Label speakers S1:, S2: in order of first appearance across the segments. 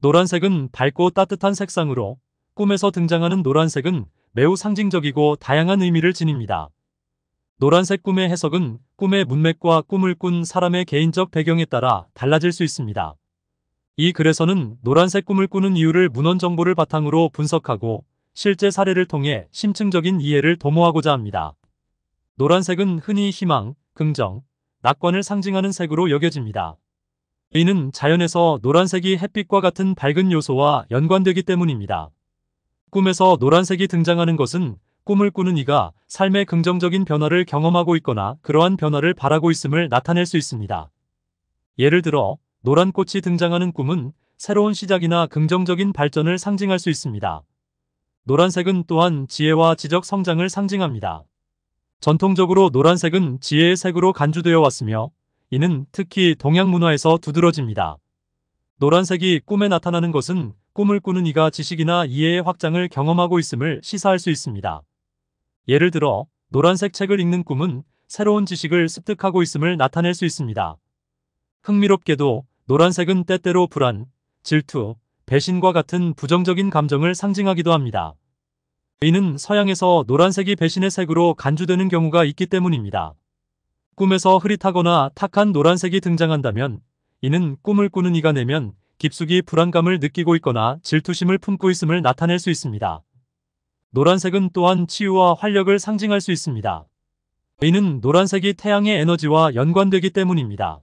S1: 노란색은 밝고 따뜻한 색상으로 꿈에서 등장하는 노란색은 매우 상징적이고 다양한 의미를 지닙니다. 노란색 꿈의 해석은 꿈의 문맥과 꿈을 꾼 사람의 개인적 배경에 따라 달라질 수 있습니다. 이 글에서는 노란색 꿈을 꾸는 이유를 문헌 정보를 바탕으로 분석하고 실제 사례를 통해 심층적인 이해를 도모하고자 합니다. 노란색은 흔히 희망, 긍정, 낙관을 상징하는 색으로 여겨집니다. 이는 자연에서 노란색이 햇빛과 같은 밝은 요소와 연관되기 때문입니다. 꿈에서 노란색이 등장하는 것은 꿈을 꾸는 이가 삶의 긍정적인 변화를 경험하고 있거나 그러한 변화를 바라고 있음을 나타낼 수 있습니다. 예를 들어 노란 꽃이 등장하는 꿈은 새로운 시작이나 긍정적인 발전을 상징할 수 있습니다. 노란색은 또한 지혜와 지적 성장을 상징합니다. 전통적으로 노란색은 지혜의 색으로 간주되어 왔으며 이는 특히 동양 문화에서 두드러집니다. 노란색이 꿈에 나타나는 것은 꿈을 꾸는 이가 지식이나 이해의 확장을 경험하고 있음을 시사할 수 있습니다. 예를 들어 노란색 책을 읽는 꿈은 새로운 지식을 습득하고 있음을 나타낼 수 있습니다. 흥미롭게도 노란색은 때때로 불안, 질투, 배신과 같은 부정적인 감정을 상징하기도 합니다. 이는 서양에서 노란색이 배신의 색으로 간주되는 경우가 있기 때문입니다. 꿈에서 흐릿하거나 탁한 노란색이 등장한다면 이는 꿈을 꾸는 이가 내면 깊숙이 불안감을 느끼고 있거나 질투심을 품고 있음을 나타낼 수 있습니다. 노란색은 또한 치유와 활력을 상징할 수 있습니다. 이는 노란색이 태양의 에너지와 연관되기 때문입니다.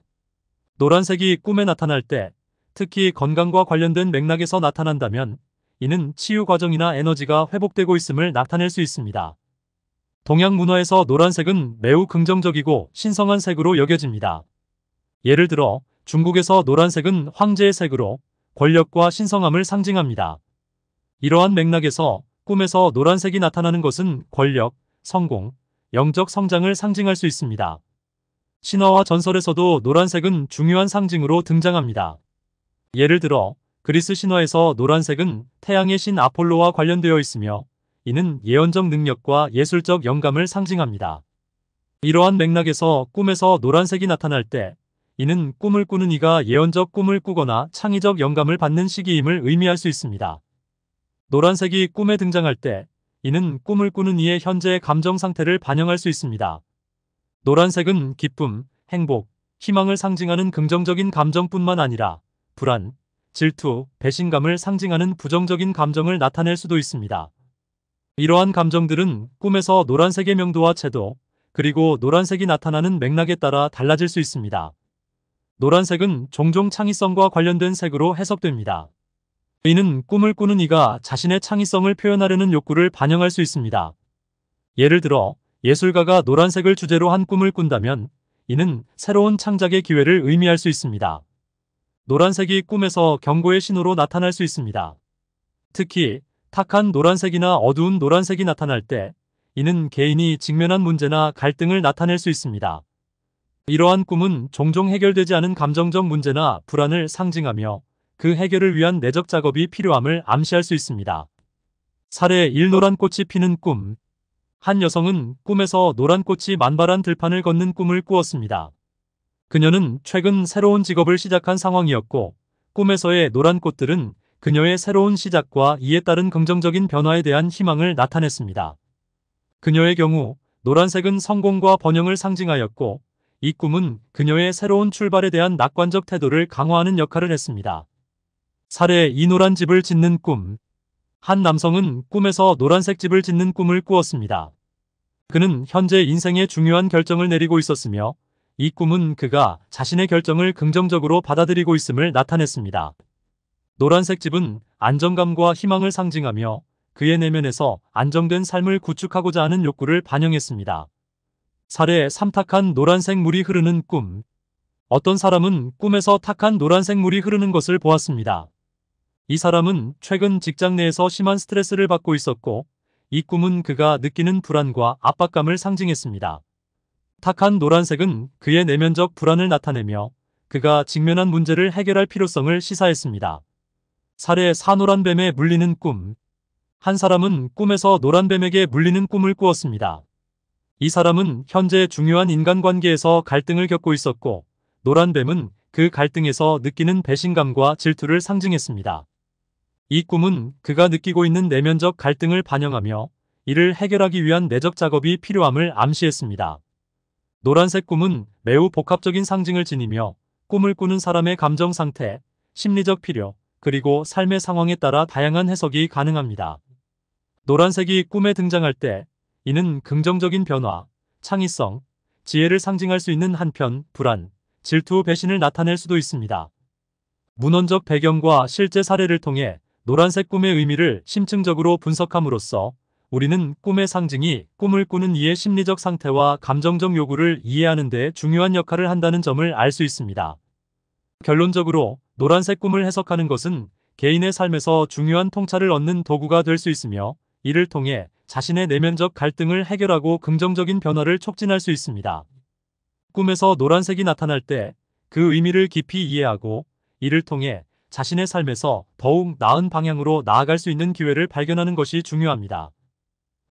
S1: 노란색이 꿈에 나타날 때 특히 건강과 관련된 맥락에서 나타난다면 이는 치유 과정이나 에너지가 회복되고 있음을 나타낼 수 있습니다. 동양 문화에서 노란색은 매우 긍정적이고 신성한 색으로 여겨집니다. 예를 들어 중국에서 노란색은 황제의 색으로 권력과 신성함을 상징합니다. 이러한 맥락에서 꿈에서 노란색이 나타나는 것은 권력, 성공, 영적 성장을 상징할 수 있습니다. 신화와 전설에서도 노란색은 중요한 상징으로 등장합니다. 예를 들어 그리스 신화에서 노란색은 태양의 신 아폴로와 관련되어 있으며 이는 예언적 능력과 예술적 영감을 상징합니다. 이러한 맥락에서 꿈에서 노란색이 나타날 때 이는 꿈을 꾸는 이가 예언적 꿈을 꾸거나 창의적 영감을 받는 시기임을 의미할 수 있습니다. 노란색이 꿈에 등장할 때 이는 꿈을 꾸는 이의 현재의 감정 상태를 반영할 수 있습니다. 노란색은 기쁨, 행복, 희망을 상징하는 긍정적인 감정뿐만 아니라 불안, 질투, 배신감을 상징하는 부정적인 감정을 나타낼 수도 있습니다. 이러한 감정들은 꿈에서 노란색의 명도와 채도 그리고 노란색이 나타나는 맥락에 따라 달라질 수 있습니다. 노란색은 종종 창의성과 관련된 색으로 해석됩니다. 이는 꿈을 꾸는 이가 자신의 창의성을 표현하려는 욕구를 반영할 수 있습니다. 예를 들어 예술가가 노란색을 주제로 한 꿈을 꾼다면 이는 새로운 창작의 기회를 의미할 수 있습니다. 노란색이 꿈에서 경고의 신호로 나타날 수 있습니다. 특히 탁한 노란색이나 어두운 노란색이 나타날 때 이는 개인이 직면한 문제나 갈등을 나타낼 수 있습니다. 이러한 꿈은 종종 해결되지 않은 감정적 문제나 불안을 상징하며 그 해결을 위한 내적 작업이 필요함을 암시할 수 있습니다. 사례 1 노란 꽃이 피는 꿈 한 여성은 꿈에서 노란 꽃이 만발한 들판을 걷는 꿈을 꾸었습니다. 그녀는 최근 새로운 직업을 시작한 상황이었고 꿈에서의 노란 꽃들은 그녀의 새로운 시작과 이에 따른 긍정적인 변화에 대한 희망을 나타냈습니다. 그녀의 경우 노란색은 성공과 번영을 상징하였고 이 꿈은 그녀의 새로운 출발에 대한 낙관적 태도를 강화하는 역할을 했습니다. 사례 이 노란 집을 짓는 꿈 한 남성은 꿈에서 노란색 집을 짓는 꿈을 꾸었습니다. 그는 현재 인생의 중요한 결정을 내리고 있었으며 이 꿈은 그가 자신의 결정을 긍정적으로 받아들이고 있음을 나타냈습니다. 노란색 집은 안정감과 희망을 상징하며 그의 내면에서 안정된 삶을 구축하고자 하는 욕구를 반영했습니다. 사례 삼탁한 노란색 물이 흐르는 꿈 어떤 사람은 꿈에서 탁한 노란색 물이 흐르는 것을 보았습니다. 이 사람은 최근 직장 내에서 심한 스트레스를 받고 있었고 이 꿈은 그가 느끼는 불안과 압박감을 상징했습니다. 탁한 노란색은 그의 내면적 불안을 나타내며 그가 직면한 문제를 해결할 필요성을 시사했습니다. 사례 4노란 뱀에 물리는 꿈. 한 사람은 꿈에서 노란 뱀에게 물리는 꿈을 꾸었습니다. 이 사람은 현재 중요한 인간관계에서 갈등을 겪고 있었고 노란 뱀은 그 갈등에서 느끼는 배신감과 질투를 상징했습니다. 이 꿈은 그가 느끼고 있는 내면적 갈등을 반영하며 이를 해결하기 위한 내적 작업이 필요함을 암시했습니다. 노란색 꿈은 매우 복합적인 상징을 지니며 꿈을 꾸는 사람의 감정 상태, 심리적 필요, 그리고 삶의 상황에 따라 다양한 해석이 가능합니다. 노란색이 꿈에 등장할 때 이는 긍정적인 변화, 창의성, 지혜를 상징할 수 있는 한편 불안, 질투, 배신을 나타낼 수도 있습니다. 문헌적 배경과 실제 사례를 통해 노란색 꿈의 의미를 심층적으로 분석함으로써 우리는 꿈의 상징이 꿈을 꾸는 이의 심리적 상태와 감정적 요구를 이해하는 데 중요한 역할을 한다는 점을 알 수 있습니다. 결론적으로 노란색 꿈을 해석하는 것은 개인의 삶에서 중요한 통찰을 얻는 도구가 될 수 있으며 이를 통해 자신의 내면적 갈등을 해결하고 긍정적인 변화를 촉진할 수 있습니다. 꿈에서 노란색이 나타날 때 그 의미를 깊이 이해하고 이를 통해 자신의 삶에서 더욱 나은 방향으로 나아갈 수 있는 기회를 발견하는 것이 중요합니다.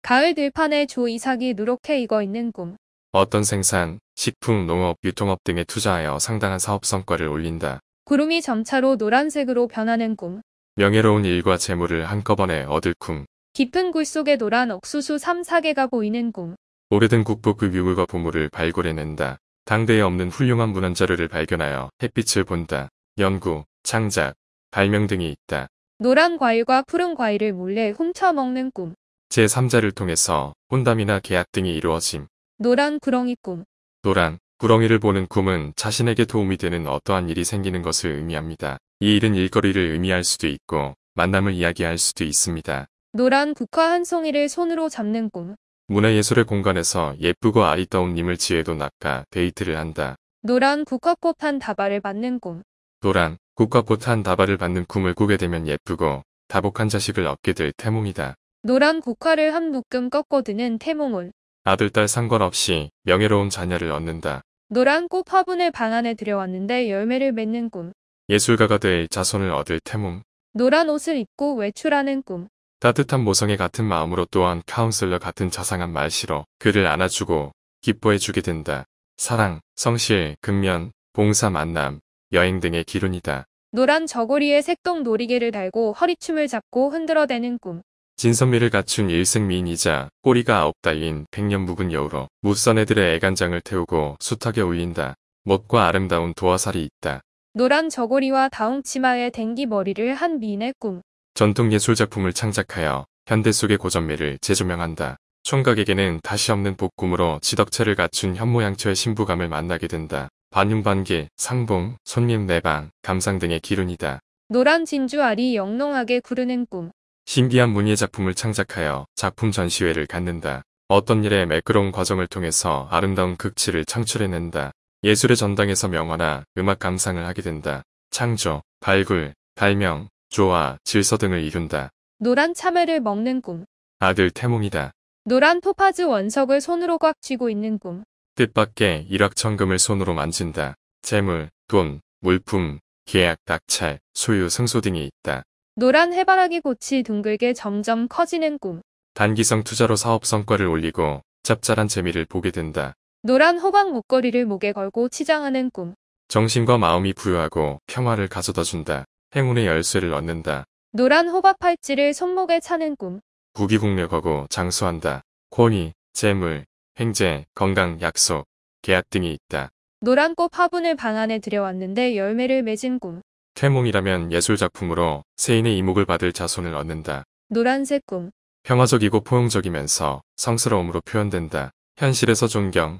S2: 가을 들판에 조 이삭이 누렇게 익어 있는 꿈.
S1: 어떤 생산, 식품, 농업, 유통업
S3: 등에 투자하여 상당한 사업 성과를 올린다.
S2: 구름이 점차로 노란색으로 변하는 꿈.
S3: 명예로운 일과 재물을 한꺼번에 얻을 꿈.
S2: 깊은 굴 속에 노란 억수수 3, 4개가 보이는 꿈.
S3: 오래된 국보급 유물과 보물을 발굴해낸다. 당대에 없는 훌륭한 문헌 자료를 발견하여 햇빛을 본다. 연구, 창작, 발명 등이 있다.
S2: 노란 과일과 푸른 과일을 몰래 훔쳐먹는 꿈.
S3: 제3자를 통해서 혼담이나 계약 등이 이루어짐.
S2: 노란 구렁이 꿈.
S3: 노란 구렁이를 보는 꿈은 자신에게 도움이 되는 어떠한 일이 생기는 것을 의미합니다. 이 일은 일거리를 의미할 수도 있고 만남을 이야기할 수도 있습니다.
S2: 노란 국화 한 송이를 손으로 잡는 꿈.
S3: 문화예술의 공간에서 예쁘고 아리따운 님을 지혜도 낚아 데이트를 한다.
S2: 노란 국화꽃 한 다발을 받는 꿈.
S3: 노란 국화꽃 한 다발을 받는 꿈을 꾸게 되면 예쁘고 다복한 자식을 얻게 될 태몽이다.
S2: 노란 국화를 한 묶음 꺾어드는 태몽은
S3: 아들, 딸 상관없이 명예로운 자녀를 얻는다.
S2: 노란 꽃 화분을 방 안에 들여왔는데 열매를 맺는 꿈.
S3: 예술가가 될 자손을 얻을 태몽.
S2: 노란 옷을 입고 외출하는 꿈.
S3: 따뜻한 모성애 같은 마음으로 또한 카운슬러 같은 자상한 말씨로 그를 안아주고 기뻐해주게 된다. 사랑, 성실, 근면, 봉사 만남, 여행 등의 기운이다
S2: 노란 저고리에 색동 놀이개를 달고 허리춤을 잡고 흔들어대는 꿈.
S3: 진선미를 갖춘 일생미인이자 꼬리가 아홉 다인 백년 묵은 여우로 무선애들의 애간장을 태우고 숱하게 울린다. 멋과 아름다운 도화살이 있다.
S2: 노란 저고리와 다홍 치마의 댕기 머리를 한 미인의 꿈.
S3: 전통 예술 작품을 창작하여 현대 속의 고전미를 재조명한다. 총각에게는 다시 없는 복꿈으로 지덕체를 갖춘 현모양처의 신부감을 만나게 된다. 반윤반기, 상봉, 손님 내방, 감상 등의 기륜이다
S2: 노란 진주알이 영롱하게 구르는 꿈.
S3: 신비한 문예 작품을 창작하여 작품 전시회를 갖는다. 어떤 일의 매끄러운 과정을 통해서 아름다운 극치를 창출해낸다. 예술의 전당에서 명화나 음악 감상을 하게 된다. 창조, 발굴, 발명, 조화, 질서 등을 이룬다.
S2: 노란 참외를 먹는 꿈.
S3: 아들 태몽이다.
S2: 노란 토파즈 원석을 손으로 꽉 쥐고 있는 꿈.
S3: 뜻밖의 일확천금을 손으로 만진다. 재물, 돈, 물품, 계약, 낙찰, 소유, 승소 등이 있다.
S2: 노란 해바라기 꽃이 둥글게 점점 커지는 꿈.
S3: 단기성 투자로 사업 성과를 올리고 짭짤한 재미를 보게 된다.
S2: 노란 호박 목걸이를 목에 걸고 치장하는 꿈.
S3: 정신과 마음이 부유하고 평화를 가져다 준다. 행운의 열쇠를 얻는다.
S2: 노란 호박 팔찌를 손목에 차는 꿈.
S3: 부귀국력하고 장수한다. 권위, 재물, 횡재, 건강, 약속, 계약 등이 있다.
S2: 노란 꽃 화분을 방 안에 들여왔는데 열매를 맺은 꿈.
S3: 태몽이라면 예술작품으로 세인의 이목을 받을 자손을 얻는다.
S2: 노란색 꿈.
S3: 평화적이고 포용적이면서 성스러움으로 표현된다. 현실에서 존경,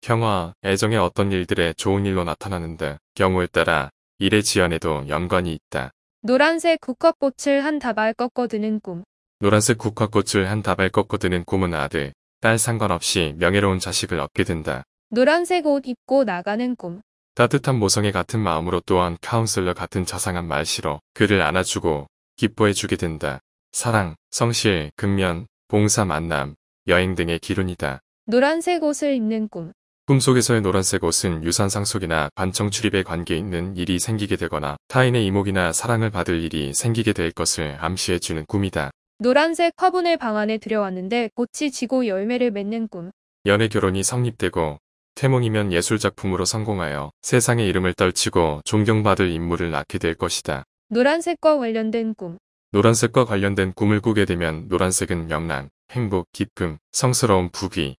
S3: 평화, 애정의 어떤 일들에 좋은 일로 나타나는데 경우에 따라 일의 지연에도 연관이 있다.
S2: 노란색 국화꽃을 한 다발 꺾어 드는 꿈.
S3: 노란색 국화꽃을 한 다발 꺾어 드는 꿈은 아들, 딸 상관없이 명예로운 자식을 얻게 된다.
S2: 노란색 옷 입고 나가는 꿈.
S3: 따뜻한 모성애 같은 마음으로 또한 카운슬러 같은 자상한 말씨로 그를 안아주고 기뻐해주게 된다. 사랑, 성실, 근면, 봉사 만남, 여행 등의 기운이다
S2: 노란색 옷을 입는 꿈
S3: 꿈속에서의 노란색 옷은 유산 상속이나 반청 출입에 관계 있는 일이 생기게 되거나 타인의 이목이나 사랑을 받을 일이 생기게 될 것을 암시해주는 꿈이다.
S2: 노란색 화분을 방 안에 들여왔는데 꽃이 지고 열매를 맺는 꿈.
S3: 연애 결혼이 성립되고 태몽이면 예술작품으로 성공하여 세상의 이름을 떨치고 존경받을 인물을 낳게 될 것이다.
S2: 노란색과 관련된 꿈
S3: 노란색과 관련된 꿈을 꾸게 되면 노란색은 명랑, 행복, 기쁨, 성스러움, 부귀,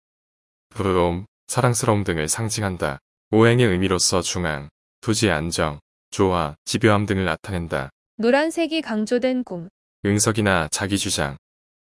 S3: 부러움, 사랑스러움 등을 상징한다. 오행의 의미로서 중앙, 투지 안정, 조화, 집요함 등을 나타낸다.
S2: 노란색이 강조된 꿈
S3: 응석이나 자기주장,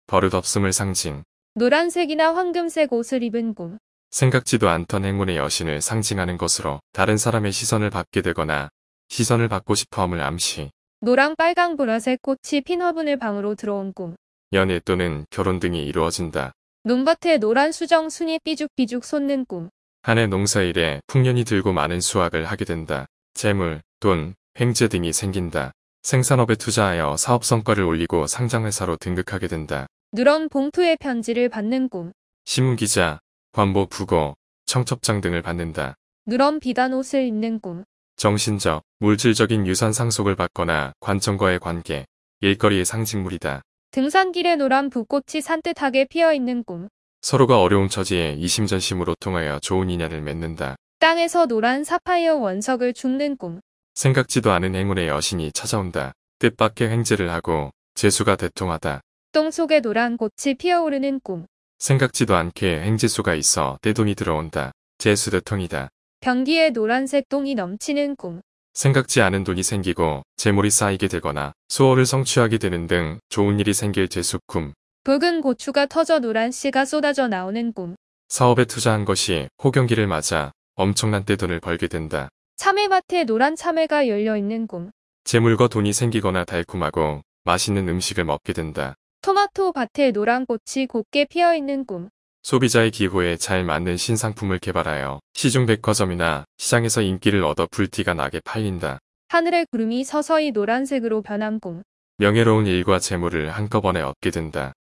S3: 버릇없음을 상징
S2: 노란색이나 황금색 옷을 입은 꿈
S3: 생각지도 않던 행운의 여신을 상징하는 것으로 다른 사람의 시선을 받게 되거나 시선을 받고 싶어함을 암시.
S2: 노랑 빨강 보라색 꽃이 핀 화분을 방으로 들어온 꿈.
S3: 연애 또는 결혼 등이 이루어진다.
S2: 눈밭에 노란 수정 순이 삐죽삐죽 솟는 꿈.
S3: 한해 농사일에 풍년이 들고 많은 수확을 하게 된다. 재물, 돈, 횡재 등이 생긴다. 생산업에 투자하여 사업 성과를 올리고 상장회사로 등극하게 된다.
S2: 누런 봉투의 편지를 받는 꿈.
S3: 신문기자, 환보 부고, 청첩장 등을 받는다.
S2: 누런 비단 옷을 입는 꿈.
S3: 정신적, 물질적인 유산 상속을 받거나 관청과의 관계, 일거리의 상징물이다.
S2: 등산길에 노란 붓꽃이 산뜻하게 피어있는 꿈.
S3: 서로가 어려운 처지에 이심전심으로 통하여 좋은 인연을 맺는다.
S2: 땅에서 노란 사파이어 원석을 죽는 꿈.
S3: 생각지도 않은 행운의 여신이 찾아온다. 뜻밖의 횡재를 하고 재수가 대통하다.
S2: 똥 속에 노란 꽃이 피어오르는 꿈.
S3: 생각지도 않게 행지수가 있어 떼돈이 들어온다. 재수대통이다
S2: 변기에 노란색 똥이 넘치는 꿈.
S3: 생각지 않은 돈이 생기고 재물이 쌓이게 되거나 소원을 성취하게 되는 등 좋은 일이 생길 재수꿈.
S2: 붉은 고추가 터져 노란 씨가 쏟아져 나오는 꿈.
S3: 사업에 투자한 것이 호경기를 맞아 엄청난 떼돈을 벌게 된다.
S2: 참외밭에 노란 참외가 열려있는 꿈.
S3: 재물과 돈이 생기거나 달콤하고 맛있는 음식을 먹게 된다.
S2: 토마토 밭에 노란 꽃이 곱게 피어있는 꿈.
S3: 소비자의 기호에 잘 맞는 신상품을 개발하여 시중 백화점이나 시장에서 인기를 얻어 불티가 나게 팔린다.
S2: 하늘의 구름이 서서히 노란색으로 변한 꿈.
S3: 명예로운 일과 재물을 한꺼번에 얻게 된다.